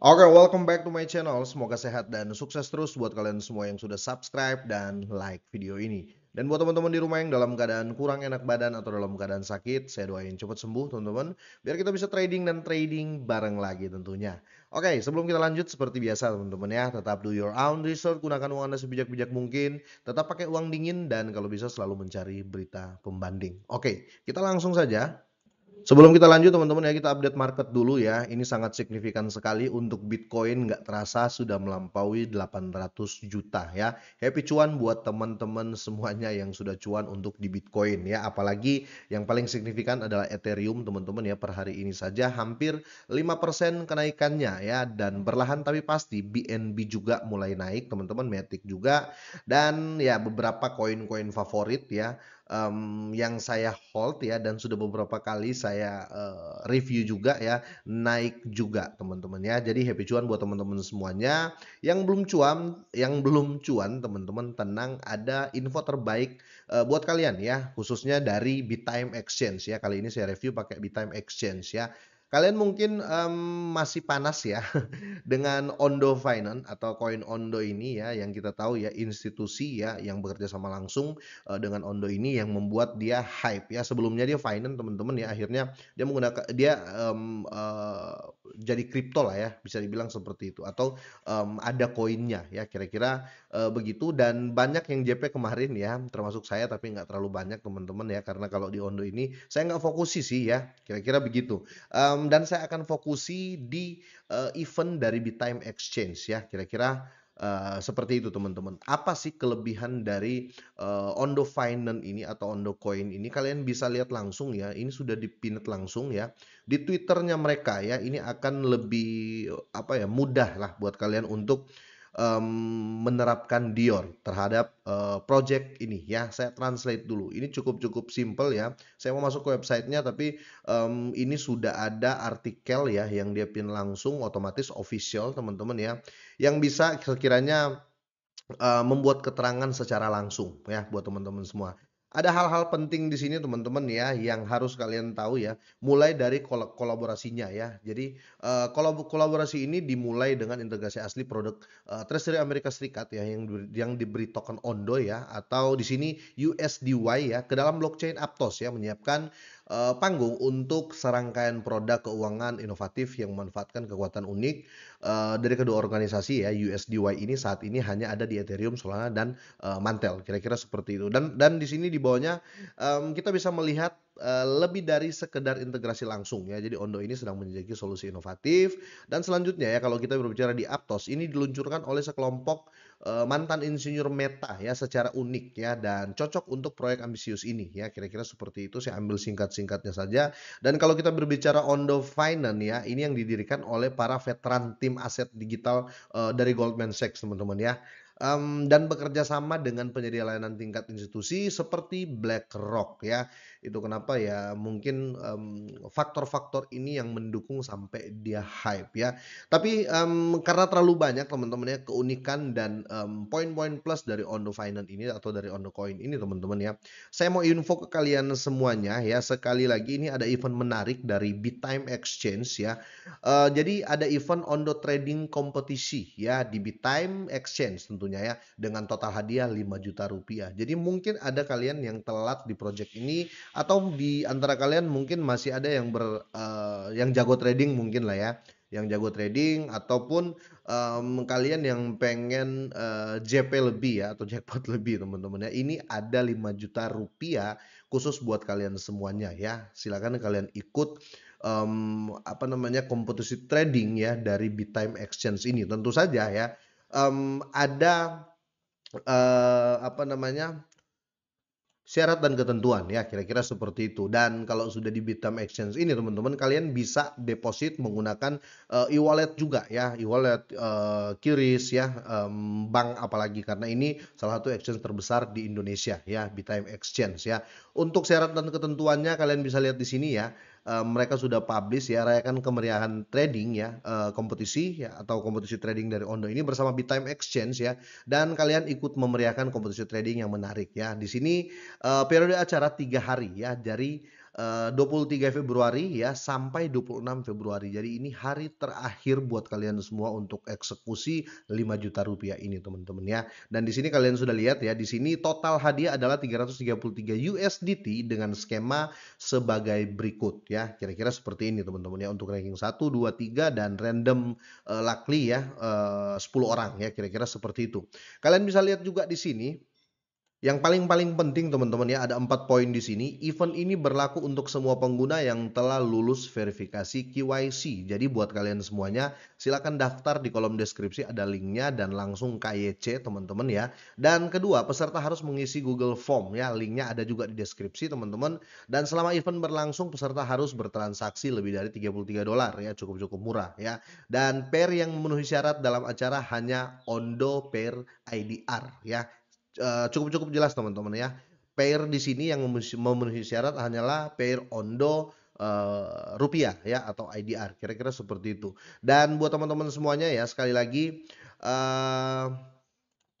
Oke, okay, welcome back to my channel. Semoga sehat dan sukses terus buat kalian semua yang sudah subscribe dan like video ini. Dan buat teman-teman di rumah yang dalam keadaan kurang enak badan atau dalam keadaan sakit, saya doain cepat sembuh teman-teman. Biar kita bisa trading dan trading bareng lagi tentunya. Oke, okay, sebelum kita lanjut seperti biasa teman-teman ya, tetap do your own research, gunakan uang Anda sebijak-bijak mungkin, tetap pakai uang dingin dan kalau bisa selalu mencari berita pembanding. Oke, okay, kita langsung saja Sebelum kita lanjut teman-teman ya kita update market dulu ya. Ini sangat signifikan sekali untuk Bitcoin nggak terasa sudah melampaui 800 juta ya. Happy cuan buat teman-teman semuanya yang sudah cuan untuk di Bitcoin ya. Apalagi yang paling signifikan adalah Ethereum teman-teman ya per hari ini saja hampir 5% kenaikannya ya dan berlahan tapi pasti BNB juga mulai naik teman-teman Matic juga dan ya beberapa koin-koin favorit ya um, yang saya hold ya dan sudah beberapa kali saya uh, review juga ya naik juga teman-teman ya. Jadi happy cuan buat teman-teman semuanya yang belum cuan, yang belum cuan teman-teman tenang ada info terbaik uh, buat kalian ya khususnya dari Bitime Exchange ya. Kali ini saya review pakai Bitime Exchange ya. Kalian mungkin um, masih panas ya dengan Ondo Finance atau koin Ondo ini ya yang kita tahu ya institusi ya yang bekerja sama langsung uh, dengan Ondo ini yang membuat dia hype ya. Sebelumnya dia Finance teman-teman ya akhirnya dia menggunakan dia um, uh, jadi kripto lah ya bisa dibilang seperti itu atau um, ada koinnya ya kira-kira uh, begitu dan banyak yang JP kemarin ya termasuk saya tapi nggak terlalu banyak teman-teman ya karena kalau di Ondo ini saya nggak fokus sih ya kira-kira begitu. Um, um, dan saya akan fokusi di uh, event dari Bitime Exchange ya kira-kira Uh, seperti itu teman-teman. Apa sih kelebihan dari uh, Ondo Finance ini atau Ondo Coin ini? Kalian bisa lihat langsung ya. Ini sudah dipinet langsung ya. Di Twitternya mereka ya. Ini akan lebih apa ya mudah lah buat kalian untuk um, menerapkan Dior terhadap uh, project ini ya. Saya translate dulu. Ini cukup-cukup simple ya. Saya mau masuk ke websitenya tapi um, ini sudah ada artikel ya yang dia pin langsung otomatis official teman-teman ya. Yang bisa sekiranya uh, membuat keterangan secara langsung ya buat teman-teman semua ada hal-hal penting di sini teman-teman ya yang harus kalian tahu ya. Mulai dari kol kolaborasinya ya. Jadi uh, kolaborasi ini dimulai dengan integrasi asli produk uh, Treasury Amerika Serikat ya yang yang diberi token Ondo ya atau di sini USDY ya ke dalam blockchain Aptos ya menyiapkan uh, panggung untuk serangkaian produk keuangan inovatif yang memanfaatkan kekuatan unik uh, dari kedua organisasi ya USDY ini saat ini hanya ada di Ethereum, Solana dan uh, Mantel kira-kira seperti itu dan dan di sini di bawahnya um, kita bisa melihat Eh, lebih dari sekedar integrasi langsung ya. Jadi Ondo ini sedang menjadi solusi inovatif dan selanjutnya ya kalau kita berbicara di Aptos ini diluncurkan oleh sekelompok eh, mantan insinyur Meta ya secara unik ya dan cocok untuk proyek ambisius ini ya. Kira-kira seperti itu saya ambil singkat-singkatnya saja. Dan kalau kita berbicara Ondo Finance ya, ini yang didirikan oleh para veteran tim aset digital uh, dari Goldman Sachs teman-teman ya um, dan bekerja sama dengan penyedia layanan tingkat institusi seperti BlackRock ya. Itu kenapa ya mungkin mmm, faktor-faktor um, ini yang mendukung sampai dia hype ya. Tapi um, karena terlalu banyak teman-teman ya keunikan dan mmm, poin-poin plus dari on the Finance ini atau dari on the Coin ini teman-teman ya. Saya mau info ke kalian semuanya ya. Sekali lagi ini ada event menarik dari Bitime Exchange ya. Uh, jadi ada event on the Trading kompetisi ya di Bitime Exchange tentunya ya dengan total hadiah 5 juta rupiah. Jadi mungkin ada kalian yang telat di project ini atau di antara kalian mungkin masih ada yang ber uh, yang jago trading mungkin lah ya yang jago trading ataupun um, kalian yang pengen uh, eh, JP lebih ya atau jackpot lebih teman-teman ya ini ada 5 juta rupiah khusus buat kalian semuanya ya silakan kalian ikut um, apa namanya kompetisi trading ya dari Bitime Exchange ini tentu saja ya um, ada uh, apa namanya syarat dan ketentuan ya kira-kira seperti itu dan kalau sudah di Bitcoin Exchange ini teman-teman kalian bisa deposit menggunakan uh, e-wallet juga ya e-wallet uh, Kiris ya um, bank apalagi karena ini salah satu exchange terbesar di Indonesia ya Bitcoin Exchange ya untuk syarat dan ketentuannya kalian bisa lihat di sini ya Eh, mereka sudah publish ya rayakan kemeriahan trading ya uh, kompetisi ya atau kompetisi trading dari Ondo ini bersama Bitime Exchange ya dan kalian ikut memeriahkan kompetisi trading yang menarik ya di sini uh, periode acara tiga hari ya dari 23 eh, Februari ya sampai 26 Februari. Jadi ini hari terakhir buat kalian semua untuk eksekusi 5 juta rupiah ini teman-teman ya. Dan di sini kalian sudah lihat ya, di sini total hadiah adalah 333 USDT dengan skema sebagai berikut ya. Kira-kira seperti ini teman-teman ya untuk ranking 1, 2, 3 dan random uh, luckily ya eh, uh, 10 orang ya kira-kira seperti itu. Kalian bisa lihat juga di sini yang paling-paling penting teman-teman ya ada empat poin di sini. Event ini berlaku untuk semua pengguna yang telah lulus verifikasi KYC. Jadi buat kalian semuanya silakan daftar di kolom deskripsi ada linknya dan langsung KYC teman-teman ya. Dan kedua peserta harus mengisi Google Form ya linknya ada juga di deskripsi teman-teman. Dan selama event berlangsung peserta harus bertransaksi lebih dari 33 dolar ya cukup-cukup murah ya. Dan pair yang memenuhi syarat dalam acara hanya Ondo Pair IDR ya cukup-cukup eh, uh, jelas teman-teman ya. Pair di sini yang memenuhi syarat hanyalah pair ondo uh, rupiah ya atau IDR kira-kira seperti itu. Dan buat teman-teman semuanya ya sekali lagi uh,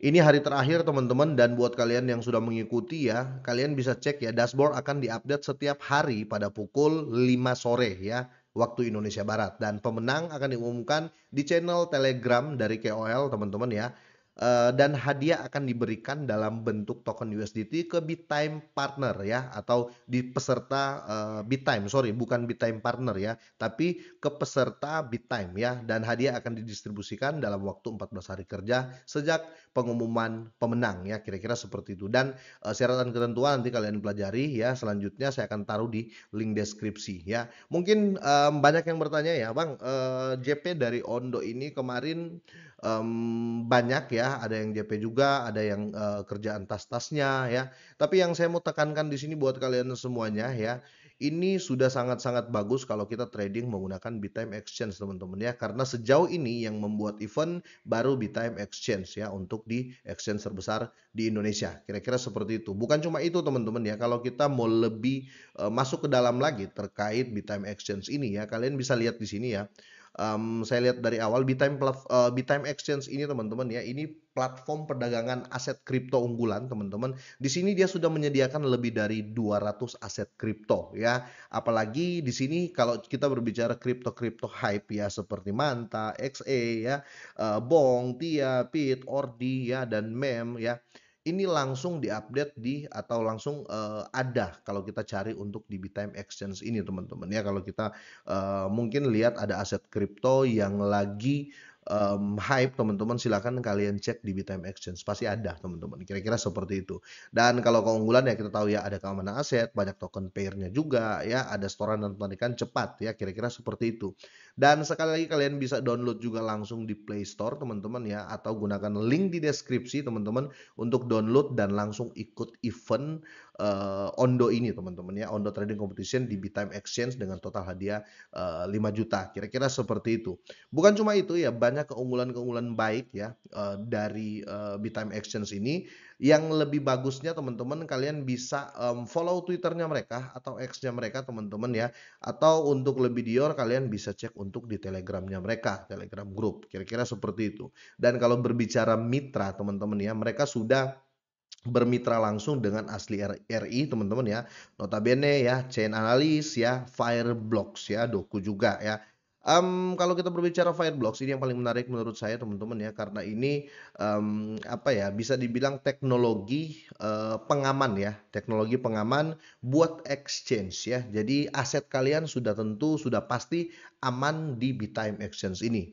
ini hari terakhir teman-teman dan buat kalian yang sudah mengikuti ya, kalian bisa cek ya dashboard akan diupdate setiap hari pada pukul 5 sore ya waktu Indonesia Barat dan pemenang akan diumumkan di channel Telegram dari KOL teman-teman ya. Eh, dan hadiah akan diberikan dalam bentuk token USDT ke Bittime Partner ya atau di peserta uh, eh, Bittime sorry bukan Bittime Partner ya tapi ke peserta Bittime ya dan hadiah akan didistribusikan dalam waktu 14 hari kerja sejak pengumuman pemenang ya kira-kira seperti itu dan uh, syarat dan ketentuan nanti kalian pelajari ya selanjutnya saya akan taruh di link deskripsi ya mungkin um, banyak yang bertanya ya Bang uh, JP dari Ondo ini kemarin um, banyak ya, ada yang JP juga, ada yang uh, kerjaan tas-tasnya ya. Tapi yang saya mau tekankan di sini buat kalian semuanya ya, ini sudah sangat-sangat bagus kalau kita trading menggunakan BTime Exchange teman-teman ya. Karena sejauh ini yang membuat event baru BTime Exchange ya untuk di exchange terbesar di Indonesia. Kira-kira seperti itu. Bukan cuma itu teman-teman ya, kalau kita mau lebih uh, masuk ke dalam lagi terkait BTime Exchange ini ya, kalian bisa lihat di sini ya um, saya lihat dari awal Bitime uh, eh, Bitime Exchange ini teman-teman ya ini platform perdagangan aset kripto unggulan teman-teman. Di sini dia sudah menyediakan lebih dari 200 aset kripto ya. Apalagi di sini kalau kita berbicara kripto-kripto hype ya seperti Manta, XE ya, uh, Bong, Tia, Pit, Ordi ya dan Mem e ya ini langsung diupdate di atau langsung uh, ada kalau kita cari untuk di Bitime Exchange ini teman-teman ya kalau kita uh, mungkin lihat ada aset kripto yang lagi um, hype teman-teman silahkan kalian cek di Bitime Exchange pasti ada teman-teman kira-kira seperti itu dan kalau keunggulan ya kita tahu ya ada keamanan aset banyak token pairnya juga ya ada storan dan penarikan cepat ya kira-kira seperti itu dan sekali lagi kalian bisa download juga langsung di Play Store teman-teman ya atau gunakan link di deskripsi teman-teman untuk download dan langsung ikut event uh, Ondo ini teman-teman ya Ondo Trading Competition di Bitime Exchange dengan total hadiah uh, eh, 5 juta. Kira-kira seperti itu. Bukan cuma itu ya banyak keunggulan-keunggulan baik ya uh, dari uh, Bitime Exchange ini yang lebih bagusnya teman-teman kalian bisa um, follow twitternya mereka atau x-nya mereka teman-teman ya atau untuk lebih dior kalian bisa cek untuk di telegramnya mereka telegram grup, kira-kira seperti itu dan kalau berbicara mitra teman-teman ya mereka sudah bermitra langsung dengan asli RI teman-teman ya notabene ya chain analis ya fireblocks ya doku juga ya Um, kalau kita berbicara Fireblocks ini yang paling menarik menurut saya teman-teman ya karena ini um, apa ya bisa dibilang teknologi uh, pengaman ya teknologi pengaman buat exchange ya jadi aset kalian sudah tentu sudah pasti aman di Bitime Exchange ini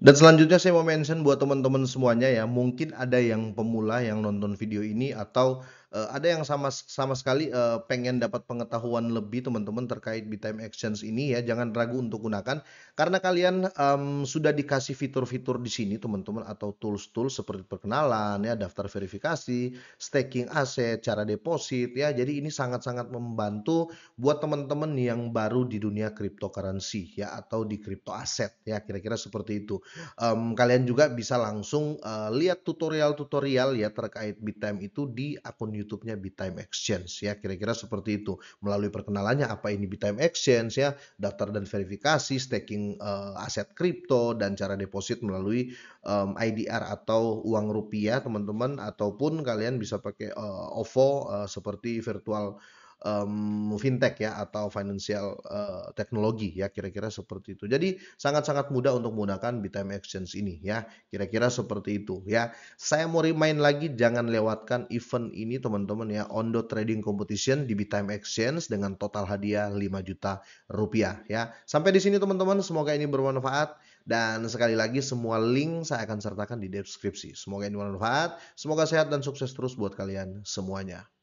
dan selanjutnya saya mau mention buat teman-teman semuanya ya, mungkin ada yang pemula yang nonton video ini atau uh, ada yang sama sama sekali uh, pengen dapat pengetahuan lebih teman-teman terkait BTM Exchange ini ya jangan ragu untuk gunakan karena kalian um, sudah dikasih fitur-fitur di sini teman-teman atau tools-tools seperti perkenalan ya daftar verifikasi staking aset cara deposit ya jadi ini sangat-sangat membantu buat teman-teman yang baru di dunia cryptocurrency ya atau di crypto aset ya kira-kira seperti itu um, kalian juga bisa langsung uh, lihat tutorial-tutorial ya terkait BTM itu di akun YouTube YouTube-nya Bitime Exchange ya kira-kira seperti itu melalui perkenalannya apa ini Bitime Exchange ya daftar dan verifikasi staking uh, aset kripto dan cara deposit melalui um, eh, IDR atau uang rupiah teman-teman ataupun kalian bisa pakai uh, OVO uh, seperti virtual um, fintech ya atau financial uh, eh, teknologi ya kira-kira seperti itu. Jadi sangat-sangat mudah untuk menggunakan Bitime Exchange ini ya. Kira-kira seperti itu ya. Saya mau remind lagi jangan lewatkan event ini teman-teman ya on the Trading Competition di Bitime Exchange dengan total hadiah 5 juta rupiah ya. Sampai di sini teman-teman semoga ini bermanfaat dan sekali lagi semua link saya akan sertakan di deskripsi. Semoga ini bermanfaat, semoga sehat dan sukses terus buat kalian semuanya.